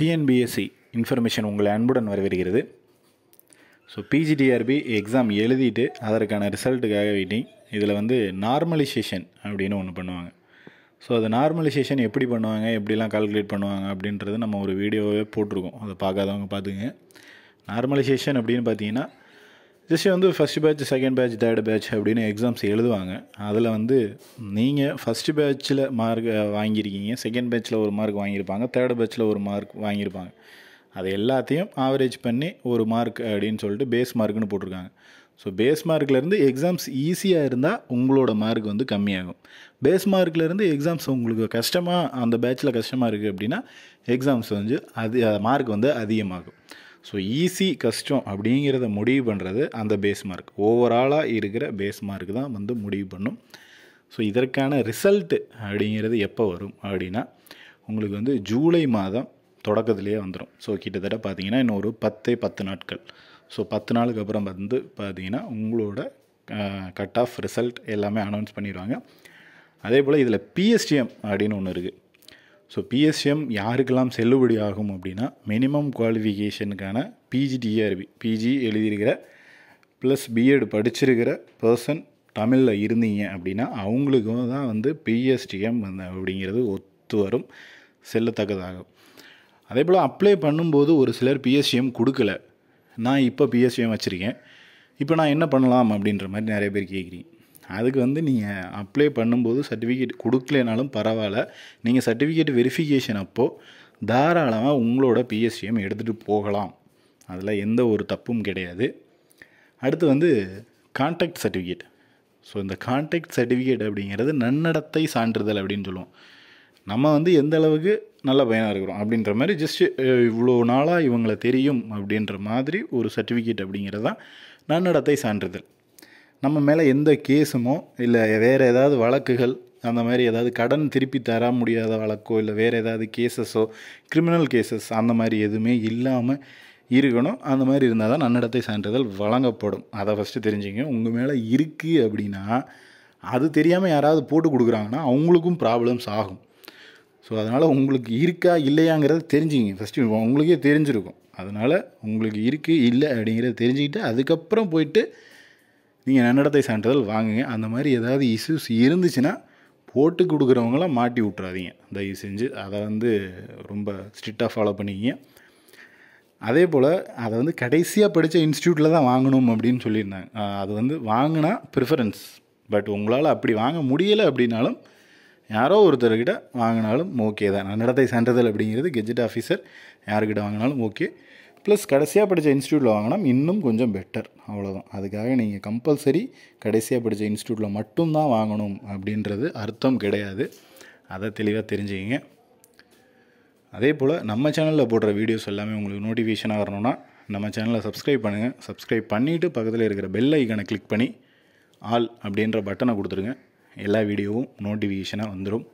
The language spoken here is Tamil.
டிஎன்பிஎஸ்சி இன்ஃபர்மேஷன் உங்களை அன்புடன் வரவேற்கிறது ஸோ பிஜிடிஆர்பி எக்ஸாம் எழுதிட்டு அதற்கான ரிசல்ட்டுக்காக வெயிட்டிங் இதில் வந்து நார்மலைசேஷன் அப்படின்னு ஒன்று பண்ணுவாங்க ஸோ அது நார்மலைசேஷன் எப்படி பண்ணுவாங்க எப்படிலாம் கால்குலேட் பண்ணுவாங்க அப்படின்றது நம்ம ஒரு வீடியோவே போட்டிருக்கோம் அதை பார்க்காதவங்க பார்த்துங்க நார்மலைசேஷன் அப்படின்னு பார்த்தீங்கன்னா ஜஸ்ட் வந்து first batch second batch third batch அப்படின்னு எக்ஸாம்ஸ் எழுதுவாங்க அதில் வந்து நீங்கள் ஃபஸ்ட்டு பேட்ச்சில் மார்க் வாங்கியிருக்கீங்க செகண்ட் பேட்ச்சில் ஒரு மார்க் வாங்கியிருப்பாங்க தேர்ட் பேட்ச்சில் ஒரு மார்க் வாங்கியிருப்பாங்க அது எல்லாத்தையும் ஆவரேஜ் பண்ணி ஒரு மார்க் அப்படின்னு சொல்லிட்டு பேஸ் மார்க்குன்னு போட்டிருக்காங்க ஸோ பேஸ் மார்க்லேருந்து எக்ஸாம்ஸ் ஈஸியாக இருந்தால் உங்களோட மார்க் வந்து கம்மியாகும் பேஸ் மார்க்லேருந்து எக்ஸாம்ஸ் உங்களுக்கு கஷ்டமாக அந்த பேட்சில் கஷ்டமாக இருக்குது அப்படின்னா எக்ஸாம்ஸ் வந்து அது மார்க் வந்து அதிகமாகும் ஸோ ஈஸி கஷ்டம் அப்படிங்கிறத முடிவு பண்ணுறது அந்த பேஸ் மார்க் ஓவராலாக இருக்கிற பேஸ் மார்க் தான் வந்து முடிவு பண்ணும் ஸோ இதற்கான ரிசல்ட்டு அப்படிங்கிறது எப்போ வரும் அப்படின்னா உங்களுக்கு வந்து ஜூலை மாதம் தொடக்கத்துலேயே வந்துடும் ஸோ கிட்டத்தட்ட பார்த்தீங்கன்னா இன்னும் ஒரு பத்தே பத்து நாட்கள் ஸோ பத்து நாளுக்கு அப்புறம் வந்து பார்த்தீங்கன்னா உங்களோட கட் ஆஃப் ரிசல்ட் எல்லாமே அனௌன்ஸ் பண்ணிடுவாங்க அதே போல் இதில் பிஎஸ்டிஎம் அப்படின்னு ஒன்று இருக்குது ஸோ பிஎஸ்எம் யாருக்கெல்லாம் செல்லுபடி ஆகும் அப்படின்னா மினிமம் குவாலிஃபிகேஷனுக்கான பிஜிடிஆர்பி பிஜி எழுதியிருக்கிற ப்ளஸ் பிஎட் படிச்சிருக்கிற பர்சன் தமிழில் இருந்தீங்க அப்படின்னா அவங்களுக்கும் தான் வந்து பிஎஸ்டிஎம் அப்படிங்கிறது ஒத்து வரும் செல்லத்தக்கதாகும் அதே போல் அப்ளை பண்ணும்போது ஒரு சிலர் பிஎஸ்சிஎம் கொடுக்கல நான் இப்போ பிஎஸ்சிஎம் வச்சுருக்கேன் இப்போ நான் என்ன பண்ணலாம் அப்படின்ற மாதிரி நிறைய பேர் கேட்குறீங்க அதுக்கு வந்து நீங்கள் அப்ளை பண்ணும்போது சர்டிஃபிகேட் கொடுக்கலனாலும் பரவாயில்ல நீங்கள் சர்டிஃபிகேட் வெரிஃபிகேஷன் அப்போது தாராளமாக உங்களோட பிஎஸ்டிஎம் எடுத்துகிட்டு போகலாம் அதில் எந்த ஒரு தப்பும் கிடையாது அடுத்து வந்து கான்டாக்ட் சர்டிஃபிகேட் ஸோ இந்த கான்டாக்ட் சர்டிஃபிகேட் அப்படிங்கிறது நன்னடத்தை சான்றிதழ் அப்படின்னு சொல்லுவோம் நம்ம வந்து எந்த அளவுக்கு நல்ல பயனாக இருக்கிறோம் அப்படின்ற மாதிரி ஜஸ்ட் இவ்வளோ நாளாக இவங்களை தெரியும் அப்படின்ற மாதிரி ஒரு சர்டிஃபிகேட் அப்படிங்கிறது தான் நன்னடத்தை சான்றிதழ் நம்ம மேலே எந்த கேஸுமோ இல்லை வேறு ஏதாவது வழக்குகள் அந்த மாதிரி ஏதாவது கடன் திருப்பி தர முடியாத வழக்கோ இல்லை வேறு ஏதாவது கேசஸோ கிரிமினல் கேசஸ் அந்த மாதிரி எதுவுமே இல்லாமல் இருக்கணும் அந்த மாதிரி இருந்தால் தான் நன்னடத்தை சான்றிதழ் வழங்கப்படும் அதை ஃபஸ்ட்டு தெரிஞ்சுங்க உங்கள் மேலே இருக்குது அப்படின்னா அது தெரியாமல் யாராவது போட்டு கொடுக்குறாங்கன்னா அவங்களுக்கும் ப்ராப்ளம்ஸ் ஆகும் ஸோ அதனால் உங்களுக்கு இருக்கா இல்லையாங்கிறத தெரிஞ்சுங்க ஃபஸ்ட்டு உங்களுக்கே தெரிஞ்சிருக்கும் அதனால் உங்களுக்கு இருக்குது இல்லை அப்படிங்கிறத தெரிஞ்சுக்கிட்டு அதுக்கப்புறம் போயிட்டு நீங்கள் நன்னடத்தை சான்றிதழ் வாங்குங்க அந்த மாதிரி ஏதாவது இஷ்யூஸ் இருந்துச்சுன்னா போட்டு கொடுக்குறவங்களாம் மாட்டி விட்றாதீங்க தயவு செஞ்சு அதை வந்து ரொம்ப ஸ்ட்ரிக்டாக ஃபாலோ பண்ணிக்கிங்க அதே போல் அதை வந்து கடைசியாக படித்த இன்ஸ்டியூட்டில் தான் வாங்கணும் அப்படின்னு சொல்லியிருந்தாங்க அது வந்து வாங்கினா ப்ரிஃபரன்ஸ் பட் உங்களால் அப்படி வாங்க முடியலை அப்படின்னாலும் யாரோ ஒருத்தர்கிட்ட வாங்கினாலும் ஓகே தான் நன்னடத்தை சான்றிதழ் அப்படிங்கிறது கெஜெட் ஆஃபீஸர் யார்கிட்ட வாங்கினாலும் ஓகே ப்ளஸ் கடைசியாக படித்த இன்ஸ்டியூட்டில் வாங்கினா இன்னும் கொஞ்சம் பெட்டர் அவ்வளோதான் அதுக்காக நீங்கள் கம்பல்சரி கடைசியாக படித்த இன்ஸ்டியூட்டில் மட்டும்தான் வாங்கணும் அப்படின்றது அர்த்தம் கிடையாது அதை தெளிவாக தெரிஞ்சுக்கிங்க அதே போல் நம்ம சேனலில் போடுற வீடியோஸ் எல்லாமே உங்களுக்கு நோட்டிஃபிகேஷனாக வரணும்னா நம்ம சேனலை சப்ஸ்கிரைப் பண்ணுங்கள் சப்ஸ்கிரைப் பண்ணிவிட்டு பக்கத்தில் இருக்கிற பெல் ஐக்கனை கிளிக் பண்ணி ஆல் அப்படின்ற பட்டனை கொடுத்துருங்க எல்லா வீடியோவும் நோட்டிஃபிகேஷனாக வந்துடும்